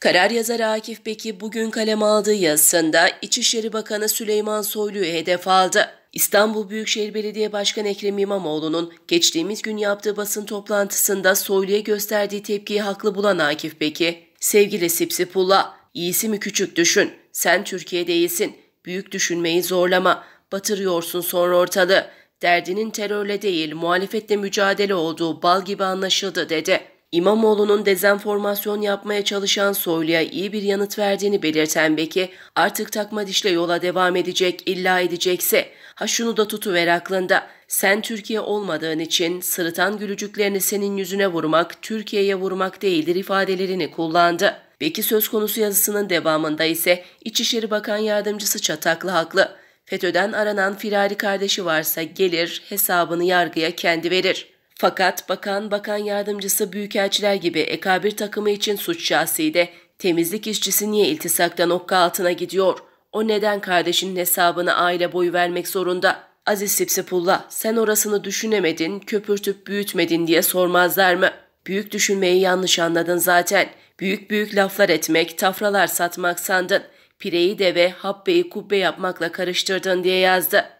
Karar yazarı Akif Beki bugün kaleme aldığı yazısında İçişleri Bakanı Süleyman Soylu'yu hedef aldı. İstanbul Büyükşehir Belediye Başkanı Ekrem İmamoğlu'nun geçtiğimiz gün yaptığı basın toplantısında Soylu'ya gösterdiği tepkiyi haklı bulan Akif Beki, sevgili Sipsipullah, iyisi mi küçük düşün, sen Türkiye değilsin, büyük düşünmeyi zorlama, batırıyorsun sonra ortalığı, derdinin terörle değil muhalefetle mücadele olduğu bal gibi anlaşıldı dedi. İmamoğlu'nun dezenformasyon yapmaya çalışan Soylu'ya iyi bir yanıt verdiğini belirten Beki, artık takma dişle yola devam edecek, illa edecekse, ha şunu da tutuver aklında, sen Türkiye olmadığın için sırıtan gülücüklerini senin yüzüne vurmak, Türkiye'ye vurmak değildir ifadelerini kullandı. Beki söz konusu yazısının devamında ise İçişleri Bakan Yardımcısı Çataklı haklı. FETÖ'den aranan firari kardeşi varsa gelir hesabını yargıya kendi verir. Fakat bakan, bakan yardımcısı, büyükelçiler gibi ekabir takımı için suç şahsi temizlik işçisi niye iltisaktan okka altına gidiyor? O neden kardeşinin hesabını aile boyu vermek zorunda?'' Aziz Sipsipullah sen orasını düşünemedin, köpürtüp büyütmedin diye sormazlar mı? Büyük düşünmeyi yanlış anladın zaten. Büyük büyük laflar etmek, tafralar satmak sandın pireyi de ve habbeyi kubbe yapmakla karıştırdın diye yazdı.